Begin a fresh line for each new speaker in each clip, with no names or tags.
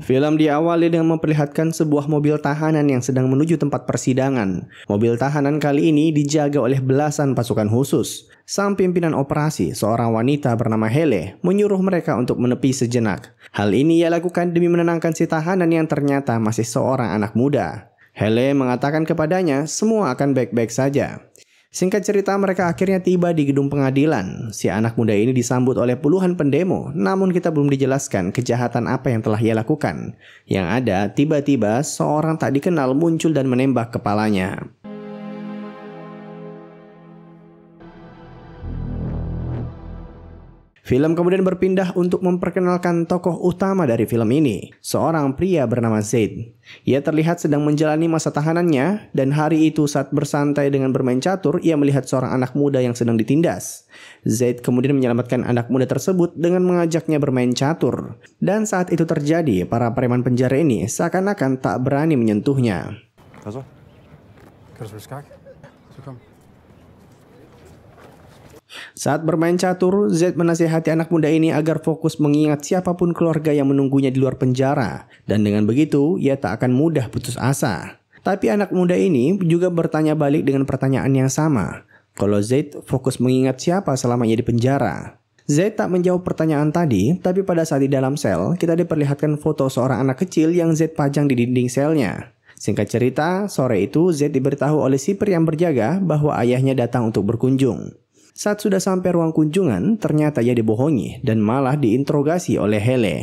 Film diawali dengan memperlihatkan sebuah mobil tahanan yang sedang menuju tempat persidangan. Mobil tahanan kali ini dijaga oleh belasan pasukan khusus. Sang pimpinan operasi, seorang wanita bernama Hele, menyuruh mereka untuk menepi sejenak. Hal ini ia lakukan demi menenangkan si tahanan yang ternyata masih seorang anak muda. Hele mengatakan kepadanya semua akan baik-baik saja. Singkat cerita, mereka akhirnya tiba di gedung pengadilan. Si anak muda ini disambut oleh puluhan pendemo, namun kita belum dijelaskan kejahatan apa yang telah ia lakukan. Yang ada, tiba-tiba seorang tak dikenal muncul dan menembak kepalanya. Film kemudian berpindah untuk memperkenalkan tokoh utama dari film ini, seorang pria bernama Zaid. Ia terlihat sedang menjalani masa tahanannya dan hari itu saat bersantai dengan bermain catur, ia melihat seorang anak muda yang sedang ditindas. Zaid kemudian menyelamatkan anak muda tersebut dengan mengajaknya bermain catur. Dan saat itu terjadi, para preman penjara ini seakan-akan tak berani menyentuhnya. Saat bermain catur, Z menasihati anak muda ini agar fokus mengingat siapapun keluarga yang menunggunya di luar penjara, dan dengan begitu ia tak akan mudah putus asa. Tapi anak muda ini juga bertanya balik dengan pertanyaan yang sama. Kalau Z fokus mengingat siapa selama ia di penjara. Z tak menjawab pertanyaan tadi, tapi pada saat di dalam sel, kita diperlihatkan foto seorang anak kecil yang Z pajang di dinding selnya. Singkat cerita, sore itu Z diberitahu oleh sipir yang berjaga bahwa ayahnya datang untuk berkunjung. Saat sudah sampai ruang kunjungan, ternyata ia dibohongi dan malah diinterogasi oleh Hele.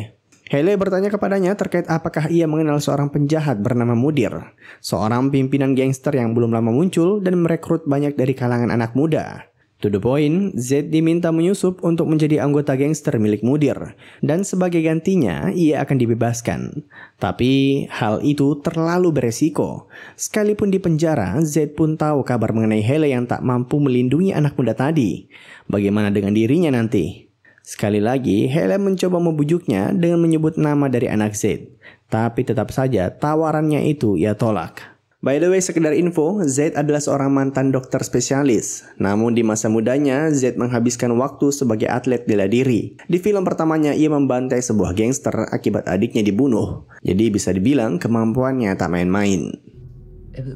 Hele bertanya kepadanya terkait apakah ia mengenal seorang penjahat bernama Mudir, seorang pimpinan gangster yang belum lama muncul dan merekrut banyak dari kalangan anak muda. To the point, Z diminta menyusup untuk menjadi anggota gangster milik Mudir, dan sebagai gantinya ia akan dibebaskan. Tapi hal itu terlalu beresiko. Sekalipun di penjara, Z pun tahu kabar mengenai Hele yang tak mampu melindungi anak muda tadi. Bagaimana dengan dirinya nanti? Sekali lagi, Hele mencoba membujuknya dengan menyebut nama dari anak Z. Tapi tetap saja tawarannya itu ia tolak. By the way, sekedar info, Z adalah seorang mantan dokter spesialis. Namun di masa mudanya, Z menghabiskan waktu sebagai atlet bela diri. Di film pertamanya, ia membantai sebuah gangster akibat adiknya dibunuh. Jadi bisa dibilang kemampuannya tak main-main. Kan,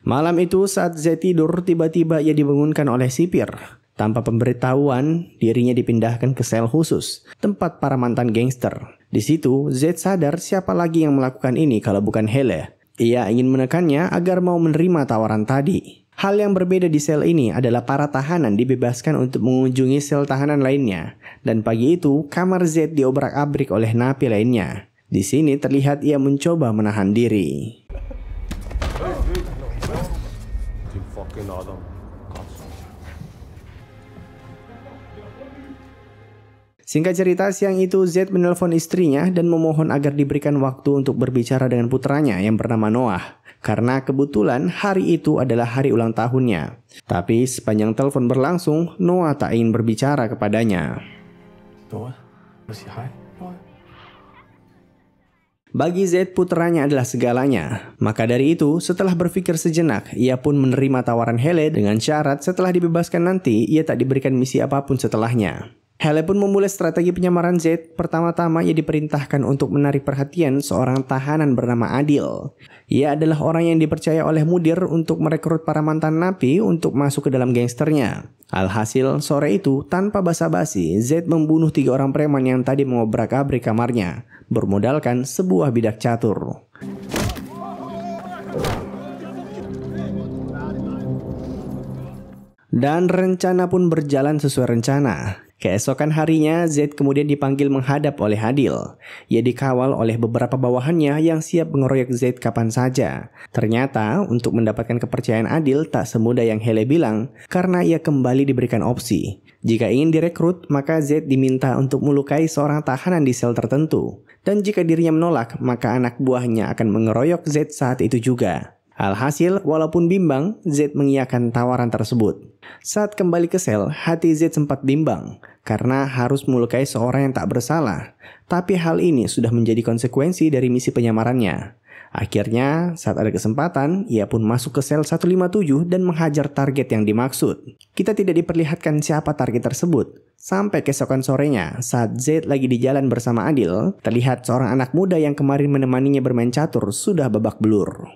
Malam itu saat Z tidur, tiba-tiba ia dibangunkan oleh sipir. Tanpa pemberitahuan, dirinya dipindahkan ke sel khusus, tempat para mantan gangster. Di situ, Z sadar siapa lagi yang melakukan ini kalau bukan Hele. Ia ingin menekannya agar mau menerima tawaran tadi. Hal yang berbeda di sel ini adalah para tahanan dibebaskan untuk mengunjungi sel tahanan lainnya. Dan pagi itu, kamar Z diobrak-abrik oleh napi lainnya. Di sini terlihat ia mencoba menahan diri. Singkat cerita, siang itu Z menelpon istrinya dan memohon agar diberikan waktu untuk berbicara dengan putranya yang bernama Noah. Karena kebetulan hari itu adalah hari ulang tahunnya. Tapi sepanjang telepon berlangsung, Noah tak ingin berbicara kepadanya. Bagi Z, putranya adalah segalanya. Maka dari itu, setelah berpikir sejenak, ia pun menerima tawaran Hele dengan syarat setelah dibebaskan nanti, ia tak diberikan misi apapun setelahnya. Hale pun memulai strategi penyamaran Z. Pertama-tama ia diperintahkan untuk menarik perhatian seorang tahanan bernama Adil. Ia adalah orang yang dipercaya oleh Mudir untuk merekrut para mantan napi untuk masuk ke dalam gangsternya. Alhasil, sore itu tanpa basa-basi, Z membunuh tiga orang preman yang tadi mengobrak-abrik kamarnya, bermodalkan sebuah bidak catur. Dan rencana pun berjalan sesuai rencana. Keesokan harinya, Zaid kemudian dipanggil menghadap oleh Hadil. Ia dikawal oleh beberapa bawahannya yang siap mengeroyok Zaid kapan saja. Ternyata, untuk mendapatkan kepercayaan Adil tak semudah yang Hele bilang, karena ia kembali diberikan opsi. Jika ingin direkrut, maka Zaid diminta untuk melukai seorang tahanan di sel tertentu. Dan jika dirinya menolak, maka anak buahnya akan mengeroyok Zaid saat itu juga. Alhasil, walaupun bimbang, Z mengiyakan tawaran tersebut. Saat kembali ke sel, hati Z sempat bimbang karena harus melukai seorang yang tak bersalah. Tapi hal ini sudah menjadi konsekuensi dari misi penyamarannya. Akhirnya, saat ada kesempatan, ia pun masuk ke sel 157 dan menghajar target yang dimaksud. Kita tidak diperlihatkan siapa target tersebut. Sampai keesokan sorenya, saat Z lagi di jalan bersama Adil, terlihat seorang anak muda yang kemarin menemaninya bermain catur sudah babak belur.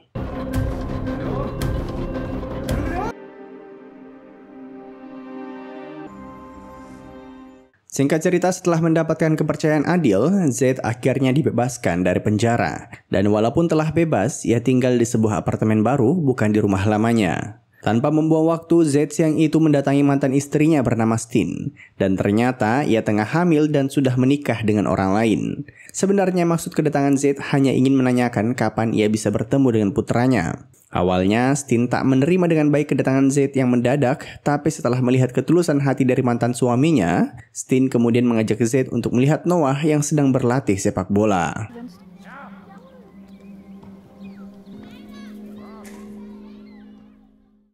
Singkat cerita, setelah mendapatkan kepercayaan Adil, Zaid akhirnya dibebaskan dari penjara. Dan walaupun telah bebas, ia tinggal di sebuah apartemen baru, bukan di rumah lamanya. Tanpa membuang waktu, Z siang itu mendatangi mantan istrinya bernama Stin. Dan ternyata ia tengah hamil dan sudah menikah dengan orang lain. Sebenarnya maksud kedatangan Z hanya ingin menanyakan kapan ia bisa bertemu dengan putranya. Awalnya, Stin tak menerima dengan baik kedatangan Z yang mendadak, tapi setelah melihat ketulusan hati dari mantan suaminya, Stin kemudian mengajak Z untuk melihat Noah yang sedang berlatih sepak bola.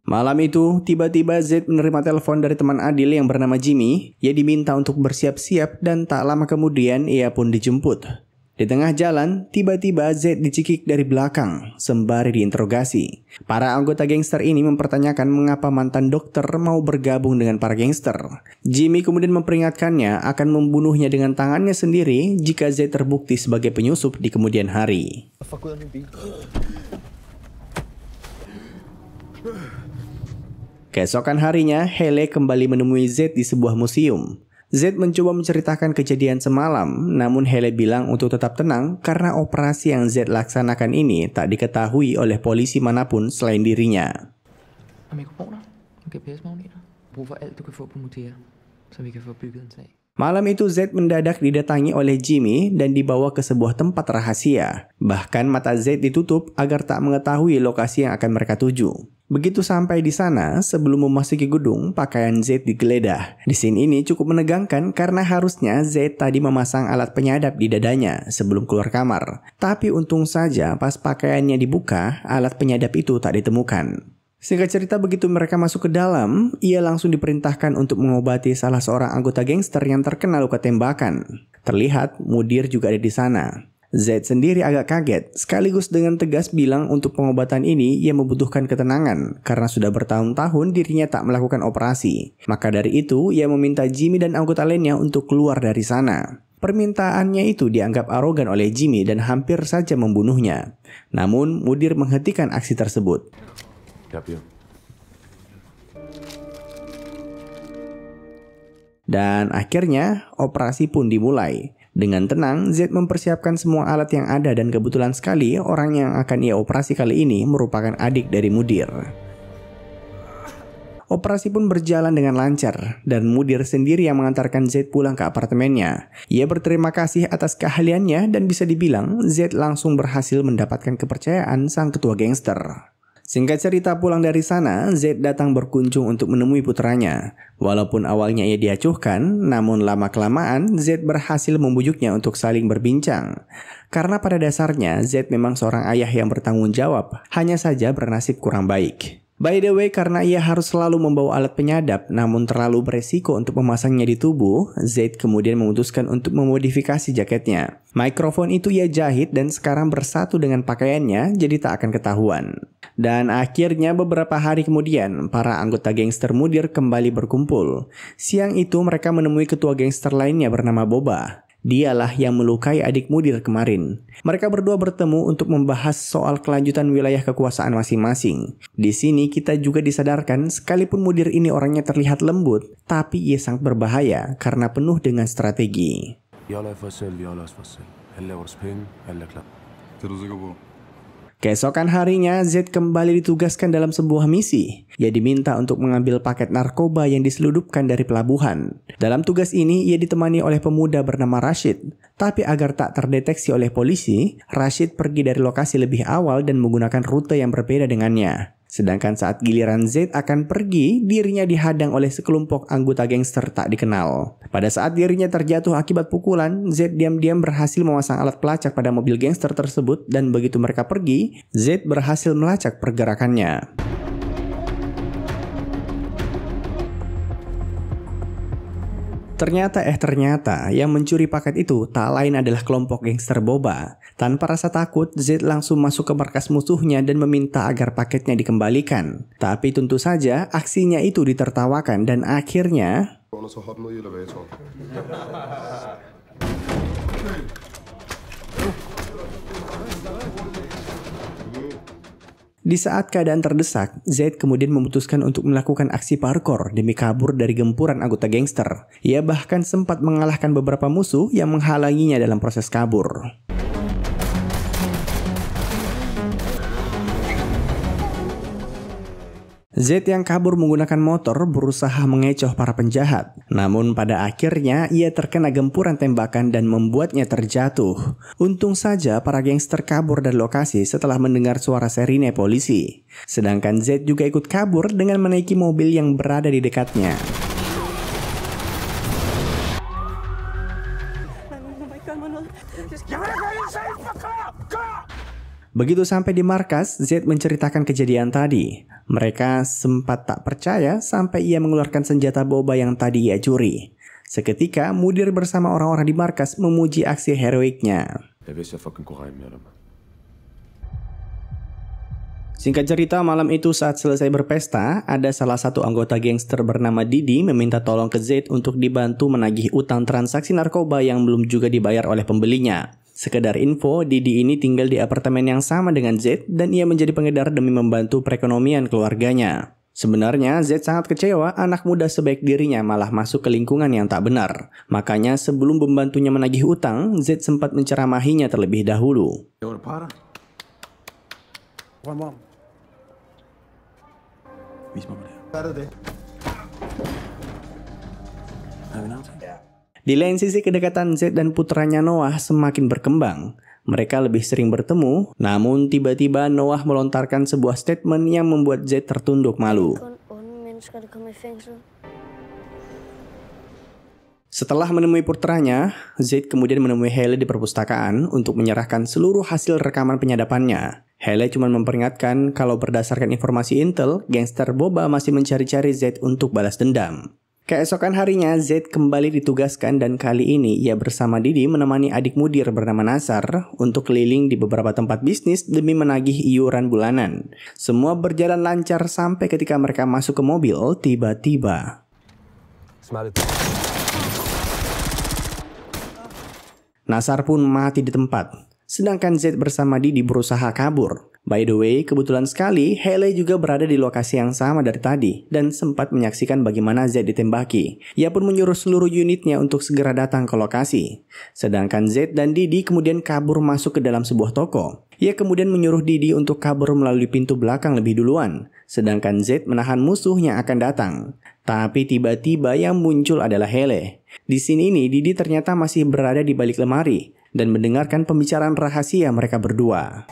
Malam itu, tiba-tiba Z menerima telepon dari teman Adil yang bernama Jimmy. Ia diminta untuk bersiap-siap dan tak lama kemudian ia pun dijemput. Di tengah jalan, tiba-tiba Z dicekik dari belakang sembari diinterogasi. Para anggota gangster ini mempertanyakan mengapa mantan dokter mau bergabung dengan para gangster. Jimmy kemudian memperingatkannya akan membunuhnya dengan tangannya sendiri jika Z terbukti sebagai penyusup di kemudian hari. Keesokan harinya, Hele kembali menemui Z di sebuah museum. Z mencoba menceritakan kejadian semalam, namun Hele bilang untuk tetap tenang karena operasi yang Z laksanakan ini tak diketahui oleh polisi manapun selain dirinya. Ya? Malam itu Z mendadak didatangi oleh Jimmy dan dibawa ke sebuah tempat rahasia. Bahkan mata Z ditutup agar tak mengetahui lokasi yang akan mereka tuju. Begitu sampai di sana, sebelum memasuki gedung, pakaian Z digeledah. Di sini ini cukup menegangkan karena harusnya Z tadi memasang alat penyadap di dadanya sebelum keluar kamar. Tapi untung saja pas pakaiannya dibuka, alat penyadap itu tak ditemukan. Singkat cerita begitu mereka masuk ke dalam, ia langsung diperintahkan untuk mengobati salah seorang anggota gangster yang terkena luka tembakan. Terlihat Mudir juga ada di sana. Z sendiri agak kaget, sekaligus dengan tegas bilang untuk pengobatan ini ia membutuhkan ketenangan karena sudah bertahun-tahun dirinya tak melakukan operasi. Maka dari itu, ia meminta Jimmy dan anggota lainnya untuk keluar dari sana. Permintaannya itu dianggap arogan oleh Jimmy dan hampir saja membunuhnya. Namun, Mudir menghentikan aksi tersebut. Dan akhirnya, operasi pun dimulai. Dengan tenang, Z mempersiapkan semua alat yang ada dan kebetulan sekali orang yang akan ia operasi kali ini merupakan adik dari Mudir. Operasi pun berjalan dengan lancar dan Mudir sendiri yang mengantarkan Z pulang ke apartemennya. Ia berterima kasih atas keahliannya dan bisa dibilang Z langsung berhasil mendapatkan kepercayaan sang ketua gangster. Singkat cerita pulang dari sana, Z datang berkunjung untuk menemui putranya. Walaupun awalnya ia diacuhkan, namun lama-kelamaan Z berhasil membujuknya untuk saling berbincang. Karena pada dasarnya Z memang seorang ayah yang bertanggung jawab, hanya saja bernasib kurang baik. By the way, karena ia harus selalu membawa alat penyadap namun terlalu beresiko untuk memasangnya di tubuh, Zaid kemudian memutuskan untuk memodifikasi jaketnya. Mikrofon itu ia jahit dan sekarang bersatu dengan pakaiannya jadi tak akan ketahuan. Dan akhirnya beberapa hari kemudian, para anggota gangster Mudir kembali berkumpul. Siang itu mereka menemui ketua gangster lainnya bernama Boba. Dialah yang melukai adik Mudir kemarin. Mereka berdua bertemu untuk membahas soal kelanjutan wilayah kekuasaan masing-masing. Di sini kita juga disadarkan sekalipun Mudir ini orangnya terlihat lembut, tapi ia sangat berbahaya karena penuh dengan strategi. Yalah, fasil, yalah, fasil. يا فاصل هلا klap. terus كلاب Keesokan harinya, Z kembali ditugaskan dalam sebuah misi. Ia diminta untuk mengambil paket narkoba yang diseludupkan dari pelabuhan. Dalam tugas ini, ia ditemani oleh pemuda bernama Rashid. Tapi agar tak terdeteksi oleh polisi, Rashid pergi dari lokasi lebih awal dan menggunakan rute yang berbeda dengannya. Sedangkan saat giliran Z akan pergi, dirinya dihadang oleh sekelompok anggota gangster tak dikenal. Pada saat dirinya terjatuh akibat pukulan, Z diam-diam berhasil memasang alat pelacak pada mobil gangster tersebut dan begitu mereka pergi, Z berhasil melacak pergerakannya. Ternyata eh ternyata yang mencuri paket itu tak lain adalah kelompok gangster boba. Tanpa rasa takut, Z langsung masuk ke markas musuhnya dan meminta agar paketnya dikembalikan. Tapi tentu saja aksinya itu ditertawakan dan akhirnya di saat keadaan terdesak, Zaid kemudian memutuskan untuk melakukan aksi parkour demi kabur dari gempuran anggota gangster. Ia bahkan sempat mengalahkan beberapa musuh yang menghalanginya dalam proses kabur. Z yang kabur menggunakan motor berusaha mengecoh para penjahat. Namun pada akhirnya ia terkena gempuran tembakan dan membuatnya terjatuh. Untung saja para gangster kabur dari lokasi setelah mendengar suara serine polisi. Sedangkan Z juga ikut kabur dengan menaiki mobil yang berada di dekatnya. Begitu sampai di markas, Z menceritakan kejadian tadi. Mereka sempat tak percaya sampai ia mengeluarkan senjata boba yang tadi ia curi. Seketika, Mudir bersama orang-orang di markas memuji aksi heroiknya. Singkat cerita, malam itu saat selesai berpesta, ada salah satu anggota gangster bernama Didi meminta tolong ke Z untuk dibantu menagih utang transaksi narkoba yang belum juga dibayar oleh pembelinya. Sekedar info, Didi ini tinggal di apartemen yang sama dengan Z dan ia menjadi pengedar demi membantu perekonomian keluarganya. Sebenarnya Z sangat kecewa anak muda sebaik dirinya malah masuk ke lingkungan yang tak benar. Makanya sebelum membantunya menagih utang, Z sempat menceramahinya terlebih dahulu. Di lain sisi kedekatan Z dan putranya Noah semakin berkembang. Mereka lebih sering bertemu, namun tiba-tiba Noah melontarkan sebuah statement yang membuat Z tertunduk malu. Setelah menemui putranya, Zed kemudian menemui Haley di perpustakaan untuk menyerahkan seluruh hasil rekaman penyadapannya. Haley cuma memperingatkan kalau berdasarkan informasi intel, gangster Boba masih mencari-cari Zed untuk balas dendam. Keesokan harinya, Z kembali ditugaskan dan kali ini ia bersama Didi menemani adik mudir bernama Nasar untuk keliling di beberapa tempat bisnis demi menagih iuran bulanan. Semua berjalan lancar sampai ketika mereka masuk ke mobil, tiba-tiba. Nasar pun mati di tempat, sedangkan Z bersama Didi berusaha kabur. By the way, kebetulan sekali Hele juga berada di lokasi yang sama dari tadi dan sempat menyaksikan bagaimana Z ditembaki. Ia pun menyuruh seluruh unitnya untuk segera datang ke lokasi. Sedangkan Z dan Didi kemudian kabur masuk ke dalam sebuah toko. Ia kemudian menyuruh Didi untuk kabur melalui pintu belakang lebih duluan, sedangkan Z menahan musuh yang akan datang. Tapi tiba-tiba yang muncul adalah Hele. Di sini ini Didi ternyata masih berada di balik lemari dan mendengarkan pembicaraan rahasia mereka berdua.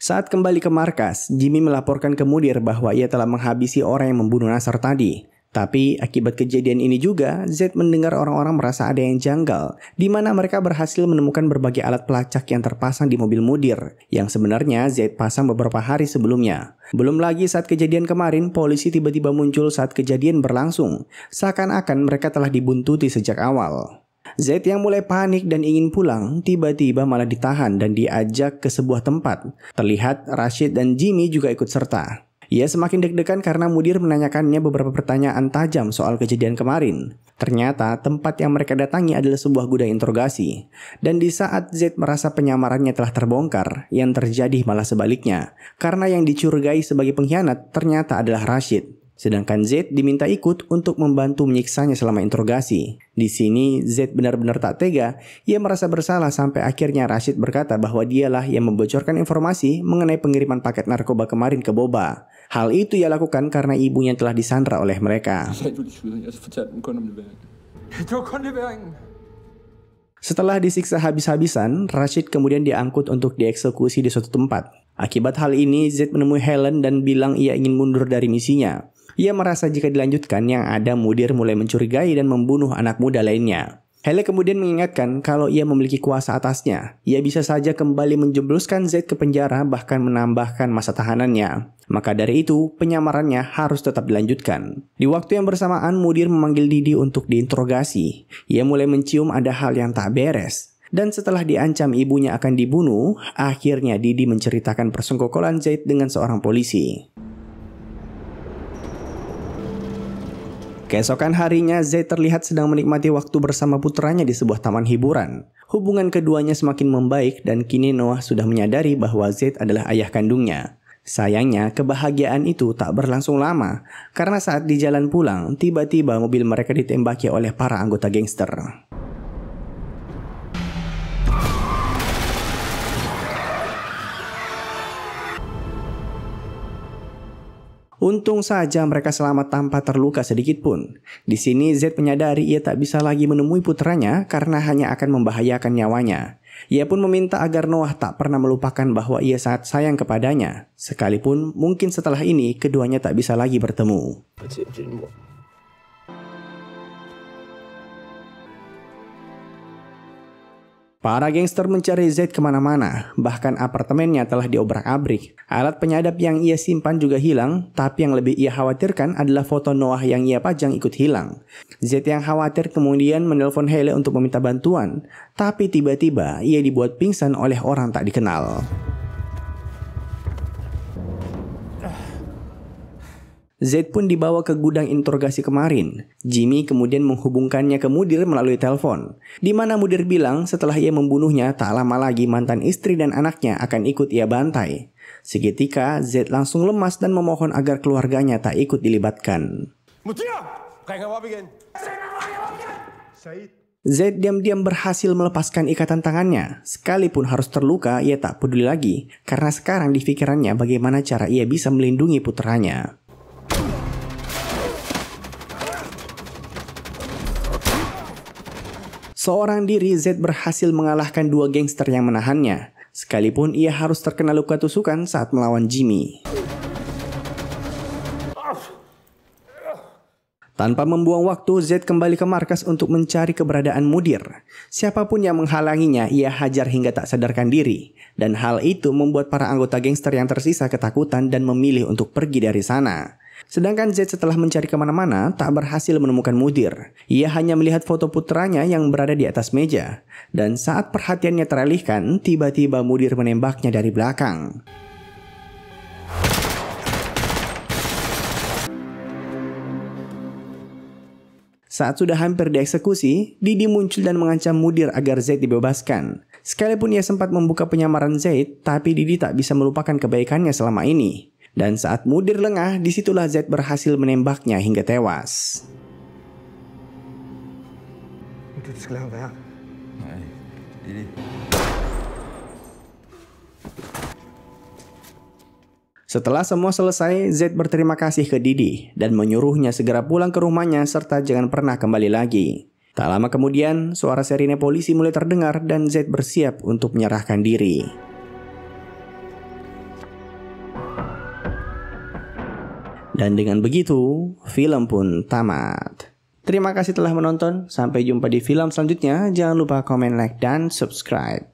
Saat kembali ke markas, Jimmy melaporkan ke mudir bahwa ia telah menghabisi orang yang membunuh Nasar tadi. Tapi akibat kejadian ini juga, Z mendengar orang-orang merasa ada yang janggal, di mana mereka berhasil menemukan berbagai alat pelacak yang terpasang di mobil mudir, yang sebenarnya Z pasang beberapa hari sebelumnya. Belum lagi saat kejadian kemarin, polisi tiba-tiba muncul saat kejadian berlangsung, seakan-akan mereka telah dibuntuti sejak awal. Z yang mulai panik dan ingin pulang, tiba-tiba malah ditahan dan diajak ke sebuah tempat. Terlihat Rashid dan Jimmy juga ikut serta. Ia semakin deg-degan karena mudir menanyakannya beberapa pertanyaan tajam soal kejadian kemarin. Ternyata tempat yang mereka datangi adalah sebuah gudang interogasi. Dan di saat Z merasa penyamarannya telah terbongkar, yang terjadi malah sebaliknya. Karena yang dicurigai sebagai pengkhianat ternyata adalah Rashid. Sedangkan Z diminta ikut untuk membantu menyiksanya selama interogasi. Di sini Z benar-benar tak tega, ia merasa bersalah sampai akhirnya Rashid berkata bahwa dialah yang membocorkan informasi mengenai pengiriman paket narkoba kemarin ke Boba. Hal itu ia lakukan karena ibunya telah disandra oleh mereka. Setelah disiksa habis-habisan, Rashid kemudian diangkut untuk dieksekusi di suatu tempat. Akibat hal ini, Z menemui Helen dan bilang ia ingin mundur dari misinya. Ia merasa jika dilanjutkan, yang ada Mudir mulai mencurigai dan membunuh anak muda lainnya. Hele kemudian mengingatkan kalau ia memiliki kuasa atasnya. Ia bisa saja kembali menjebloskan Z ke penjara bahkan menambahkan masa tahanannya. Maka dari itu, penyamarannya harus tetap dilanjutkan. Di waktu yang bersamaan, Mudir memanggil Didi untuk diinterogasi. Ia mulai mencium ada hal yang tak beres. Dan setelah diancam ibunya akan dibunuh, akhirnya Didi menceritakan persengkokolan Zaid dengan seorang polisi. Keesokan harinya, Z terlihat sedang menikmati waktu bersama putranya di sebuah taman hiburan. Hubungan keduanya semakin membaik dan kini Noah sudah menyadari bahwa Z adalah ayah kandungnya. Sayangnya, kebahagiaan itu tak berlangsung lama karena saat di jalan pulang, tiba-tiba mobil mereka ditembaki oleh para anggota gangster. Untung saja mereka selamat tanpa terluka sedikit pun. Di sini Z menyadari ia tak bisa lagi menemui putranya karena hanya akan membahayakan nyawanya. Ia pun meminta agar Noah tak pernah melupakan bahwa ia sangat sayang kepadanya. Sekalipun mungkin setelah ini keduanya tak bisa lagi bertemu. Para gangster mencari Z kemana-mana, bahkan apartemennya telah diobrak-abrik. Alat penyadap yang ia simpan juga hilang, tapi yang lebih ia khawatirkan adalah foto Noah yang ia pajang ikut hilang. Z yang khawatir kemudian menelpon Hele untuk meminta bantuan, tapi tiba-tiba ia dibuat pingsan oleh orang tak dikenal. Z pun dibawa ke gudang interogasi kemarin. Jimmy kemudian menghubungkannya ke Mudir melalui telepon, di mana Mudir bilang setelah ia membunuhnya tak lama lagi mantan istri dan anaknya akan ikut ia bantai. Seketika Z langsung lemas dan memohon agar keluarganya tak ikut dilibatkan. Z diam-diam berhasil melepaskan ikatan tangannya. Sekalipun harus terluka, ia tak peduli lagi. Karena sekarang di pikirannya bagaimana cara ia bisa melindungi putranya. Seorang diri Z berhasil mengalahkan dua gangster yang menahannya, sekalipun ia harus terkena luka tusukan saat melawan Jimmy. Tanpa membuang waktu, Z kembali ke markas untuk mencari keberadaan Mudir. Siapapun yang menghalanginya, ia hajar hingga tak sadarkan diri. Dan hal itu membuat para anggota gangster yang tersisa ketakutan dan memilih untuk pergi dari sana. Sedangkan Z setelah mencari kemana-mana tak berhasil menemukan Mudir. Ia hanya melihat foto putranya yang berada di atas meja. Dan saat perhatiannya teralihkan, tiba-tiba Mudir menembaknya dari belakang. Saat sudah hampir dieksekusi, Didi muncul dan mengancam Mudir agar Zaid dibebaskan. Sekalipun ia sempat membuka penyamaran Zaid, tapi Didi tak bisa melupakan kebaikannya selama ini. Dan saat Mudir lengah, disitulah Zaid berhasil menembaknya hingga tewas. Ya? Setelah semua selesai, Zaid berterima kasih ke Didi dan menyuruhnya segera pulang ke rumahnya serta jangan pernah kembali lagi. Tak lama kemudian, suara serine polisi mulai terdengar dan Zaid bersiap untuk menyerahkan diri. Dan dengan begitu, film pun tamat. Terima kasih telah menonton, sampai jumpa di film selanjutnya. Jangan lupa komen, like, dan subscribe.